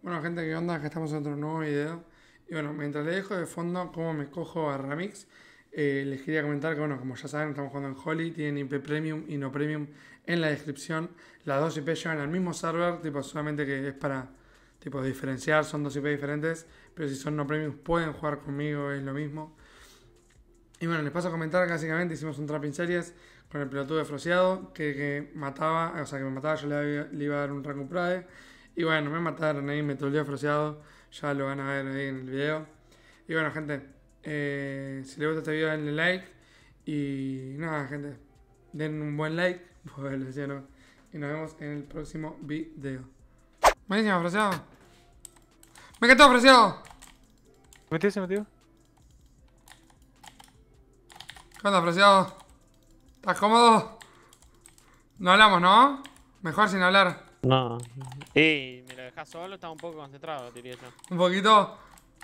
Bueno gente, ¿qué onda? que estamos en otro nuevo video. Y bueno, mientras le dejo de fondo cómo me escojo a Ramix, eh, les quería comentar que bueno, como ya saben, estamos jugando en Holly, tienen IP Premium y no Premium en la descripción. Las dos IP llevan al mismo server, tipo solamente que es para tipo diferenciar, son dos IP diferentes, pero si son no Premium pueden jugar conmigo, es lo mismo. Y bueno, les paso a comentar básicamente hicimos un trapping series con el pelotudo de Frociado, que, que mataba, o sea que me mataba, yo le, iba a dar un Rango Prade y bueno, me mataron ahí, me tolía fraseado. Ya lo van a ver ahí en el video. Y bueno, gente, eh, si les gusta este video, denle like. Y nada, gente, den un buen like. Pues Y nos vemos en el próximo video. Buenísimo, fraseado. Me encantó, fraseado. ¿Me metió? ¿Se metió? ¿Qué ¿Estás cómodo? No hablamos, ¿no? Mejor sin hablar. No. Y me lo dejas solo, está un poco concentrado, diría yo. Un poquito.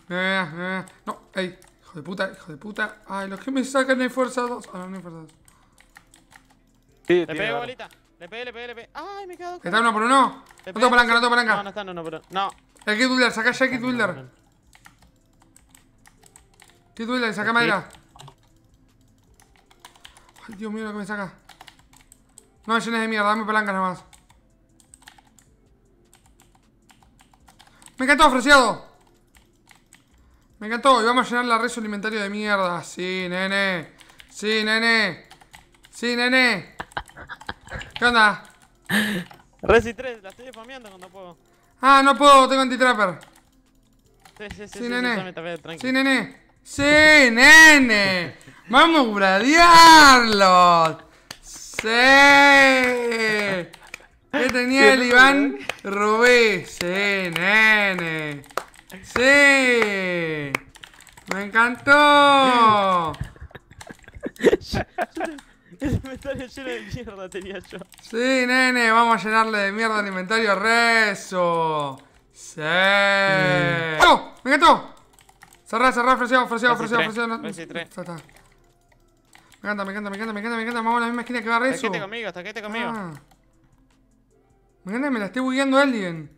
Eh, eh. No, ey. Hijo de puta, hijo de puta. Ay, los que me sacan fuerza ah, no, hay fuerza 2. le pegué bolita. Le pegué, le pegué, le pegué. Ay, me quedo. Está uno por uno. No tengo palanca, no palanca. No, no está no, no, uno. No. El kit saca ya el kit builder. Kit builder, saca madera. Ay, Dios mío, lo que me saca. No, llenes de mierda, dame palanca nada más. Me encantó, Freciado. Me encantó. Y vamos a llenar la red alimentaria de mierda. Sí, nene. Sí, nene. Sí, nene. ¿Qué onda? Resi 3, la estoy spameando cuando puedo. Ah, no puedo, tengo anti-trapper. sí, sí, sí, sí nene. sin nene. Sí, nene. Vamos a bradearlos. Sí. ¿Qué tenía el Iván? Rubí, sí, nene. Sí. Me encantó. El inventario lleno de mierda tenía yo. Sí, nene, vamos a llenarle de mierda el inventario a Rezo. Sí. ¡Oh! ¡Me encantó! Cerrar, cerrá, ofreció, ofreció, ofreció, ofreció. me encanta, me encanta, me encanta, me encanta, me encanta. Vamos a la misma esquina que va Rezo. conmigo, conmigo. Ah. Mañana me la está bugueando alguien.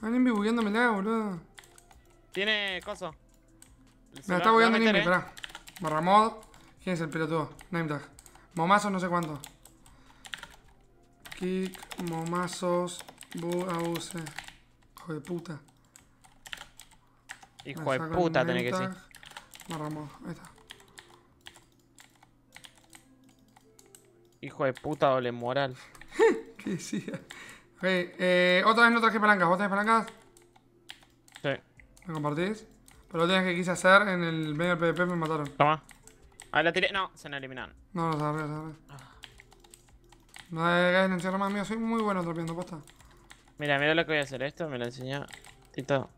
Alguien la la, boludo. Tiene coso. Me la está bugueando Nimby, espera. Barra ¿Quién es el pelotudo? Name tag. Momazos, no sé cuánto. Kick, momazos, bu, abuse. Hijo de puta. Hijo de puta tenés que decir. Barra ahí está. hijo de puta doble moral. ¿Qué decía? Eh, otra vez no traje palancas. ¿Vos tenés palancas? Sí. ¿Me compartís? Pero lo tienes que quise hacer en el medio del PvP me mataron. Toma. Ahí la tiré. No, se me eliminaron. No, no, sabes agarré, No, No más mío. Soy muy bueno tropeando, posta. Mira, mira lo que voy a hacer. Esto me lo enseñó Tito.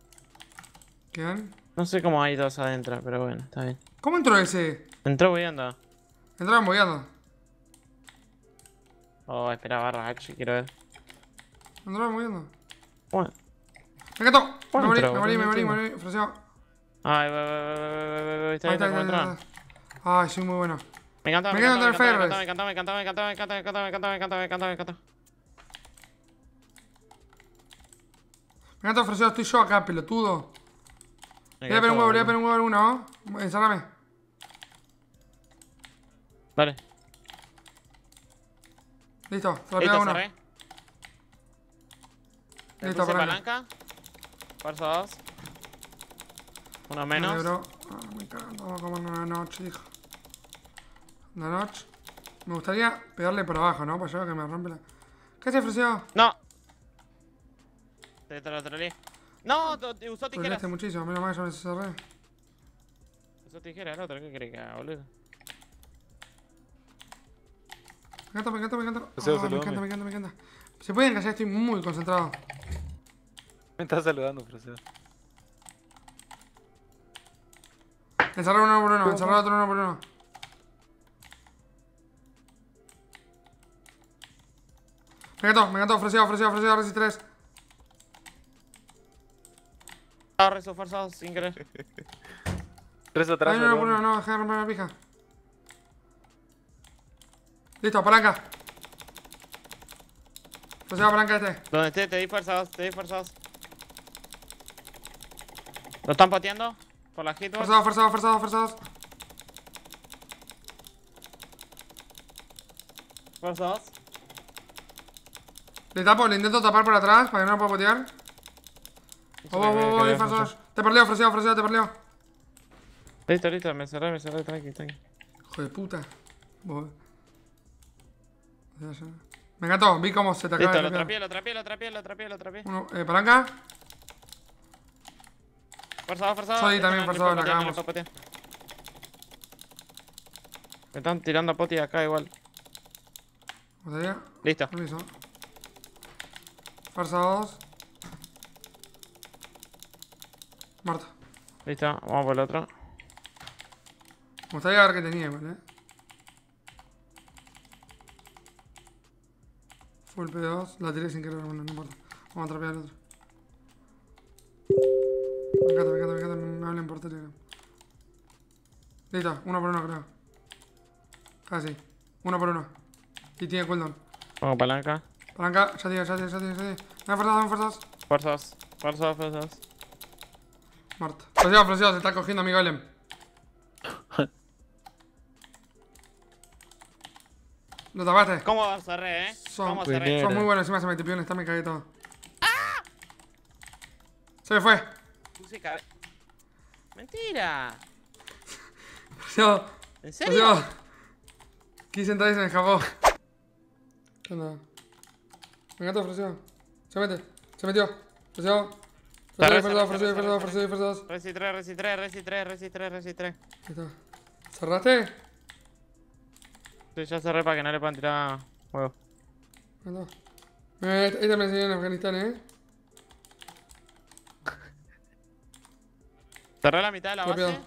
¿Quién? No sé cómo hay dos adentro, pero bueno, está bien. ¿Cómo entró ese? Entró bugueando. Entraron bugueando. Oh, espera, barra quiero ver. ¿Dónde moviendo? Bueno. ¡Me gato! Me morí, me morí, me morí, me morí, fraseado. Ay, voy, voy, voy, Ay, soy muy bueno. Me encanta, me encanta el morí, Me encanta, me encanta, me encanta, me encanta, me encanta, me encanta, me encanta, me encanta, me encanta. Me encanta ofrecido, estoy yo acá, pelotudo. Voy a pegar un huevo, voy a pegar un huevo uno ¿no? Ensálame. Listo, te pega uno. Cerré. Listo, palanca. palanca. Paso dos. Uno menos. vamos ah, a una noche, hijo. Una noche. Me gustaría pegarle por abajo, ¿no? Para pues llevar que me rompe la. ¿Qué se ofreció? No. Te lo trolé. No, te usó tijeras. Te muchísimo, menos mal yo me cerré. Usó tijeras el otro, ¿qué crees que boludo? Me encanta, me encanta, me encanta. Ah, me encanta, me encanta, me encanta. Se pueden casar. estoy muy concentrado. Me estás saludando, profesor. Encerrar uno por uno, encerrar otro uno por uno. Me encantó, me encantó, ofrecido, ofrecido, ofrecido, resi ah, sin querer. atrás. no, no, no, no, no, no, no, no, Listo, palanca. Puse pues la palanca este. Donde esté, te fuerzas, te fuerzas. ¿Lo están pateando? Por la hitbox. Forzados, forzados, forzados, forzados. Forzados. Le tapo, le intento tapar por atrás para que no lo pueda potear. Oh, oh, oh, oh, oh, Te perdió, fraseado, fraseado, te perdió. Listo, listo, me cerré, me cerré, tranqui, tranqui. Hijo de puta. Me encantó, vi cómo se te acaba Listo, lo trapié, lo trapié, lo trapié, lo trapié, lo Uno, eh, palanca. Forzado, forzado. Soy también forzado, la cagamos. Me están tirando a poti acá igual. Listo. Forza Forzados. Muerto. Listo, vamos por el otro. Me gustaría ver qué tenía igual, eh. Fulpe P2, La tiré sin querer, bueno, no importa. Vamos a atrapar el otro. Me encanta, me encanta, me encanta. Me hablen por Telegram. Listo, uno por uno, creo. Casi. Uno por uno. Y tiene cooldown. Pongo palanca. Palanca, ya tiene, ya tiene, ya tiene, ya tiene. Dame fuerzas, ha fuerzas. Fuerzas, fuerzas, fuerzas. Muerto. Flasheo, flasheo, se está cogiendo mi golem. Lo tapaste. ¿Cómo cerré, eh? Son, ¿Cómo Son muy buenos. Encima se metió está me cagué todo. ¡Ah! Se me fue. Se cabe... Mentira. Yo. ¿En serio? Yo. Quise entrar y se me escapó. ¿Qué onda? Me encanta Froseo. Se mete. Se metió. Froseo. Froseo, 3, Resi 3, Resi 3, Resi 3, Resi 3, Resi 3. ¿Cerraste? ya cerré para que no le puedan tirar huevos. No. Eh, esta me enseñó en Afganistán, eh. Cerré la mitad de la base.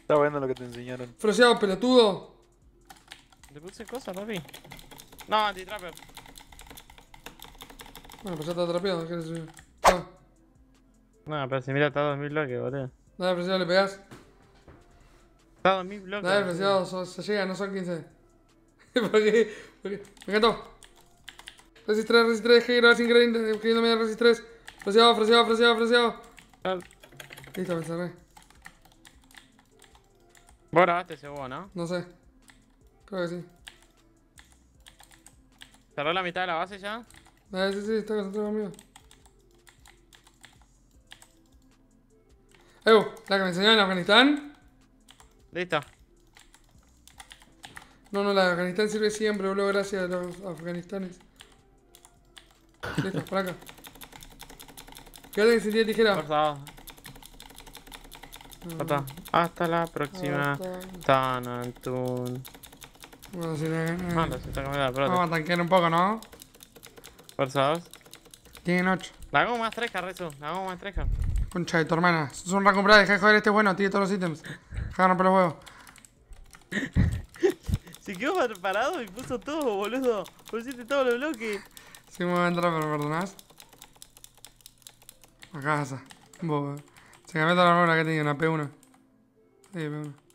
Estaba viendo lo que te enseñaron. Froseado, pelotudo. Te puse cosas, papi. No, anti-trapper. Bueno, pues ya está trapeado, ¿qué le ah. No, pero si mira, está a 2000 bloques, boludo. Dale, pero si no le pegas? en Dale, preciado, se llega, no son 15. ¿Por qué? ¿Por qué? Me encantó. Resist 3, Resist 3, que gracias, increíble, queriendo media Resist 3. Preciado, fraseado, fraseado, preciado. Listo, me cerré. Vos grabaste ese bobo, ¿no? No sé. Creo que sí. ¿Cerró la mitad de la base ya? Eh sí, sí, está concentrado conmigo. Evo, la que me enseñó en Afganistán. Listo. No, no, la de Afganistán sirve siempre, boludo, gracias a los afganistanes. Listo, por acá. Quédate que se tiene tijera. Por Hasta, la próxima. Tanantun. se ah, Vamos a tanquear un poco, ¿no? Forzados. Tienen 8. La hago más treja, Rezo. La hago más treja. Concha de tu hermana. Son un comprar deja de joder, este bueno, tiene todos los ítems. Deja romper los huevos. Se quedó parado y puso todo, boludo. Pusiste todos los bloques. Sí, me voy a entrar, pero perdonás. A casa. Eh. Se cambió toda la rola que tenía, una P1. Sí, P1.